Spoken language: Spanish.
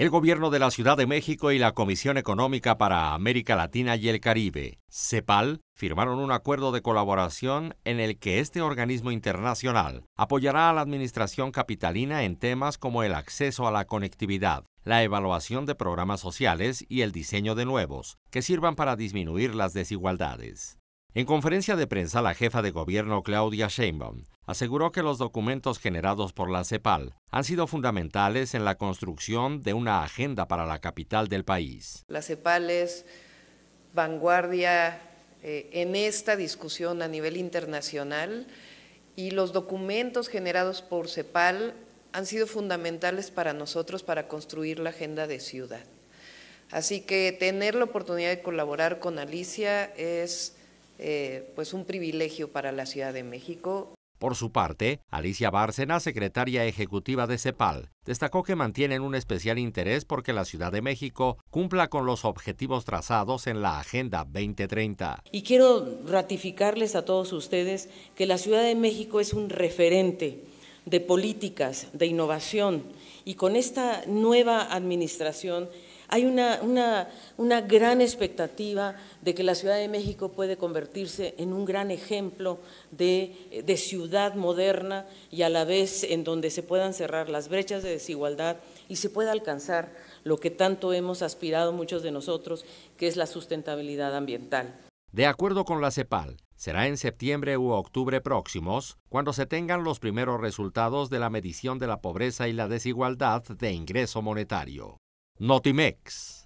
el Gobierno de la Ciudad de México y la Comisión Económica para América Latina y el Caribe, CEPAL, firmaron un acuerdo de colaboración en el que este organismo internacional apoyará a la administración capitalina en temas como el acceso a la conectividad, la evaluación de programas sociales y el diseño de nuevos, que sirvan para disminuir las desigualdades. En conferencia de prensa, la jefa de gobierno Claudia Sheinbaum aseguró que los documentos generados por la CEPAL han sido fundamentales en la construcción de una agenda para la capital del país. La CEPAL es vanguardia eh, en esta discusión a nivel internacional y los documentos generados por CEPAL han sido fundamentales para nosotros para construir la agenda de ciudad. Así que tener la oportunidad de colaborar con Alicia es eh, pues un privilegio para la Ciudad de México. Por su parte, Alicia Bárcena, secretaria ejecutiva de CEPAL, destacó que mantienen un especial interés porque la Ciudad de México cumpla con los objetivos trazados en la Agenda 2030. Y quiero ratificarles a todos ustedes que la Ciudad de México es un referente de políticas, de innovación, y con esta nueva administración hay una, gran expectativa de que la Ciudad de México puede convertirse en un gran ejemplo de, de ciudad moderna y a la vez en donde se puedan cerrar las brechas de desigualdad y se pueda alcanzar lo que tanto hemos aspirado muchos de nosotros, que es la sustentabilidad ambiental. De acuerdo con la CEPAL, será en septiembre u octubre próximos cuando se tengan los primeros resultados de la medición de la pobreza y la desigualdad de ingreso monetario. Notimex.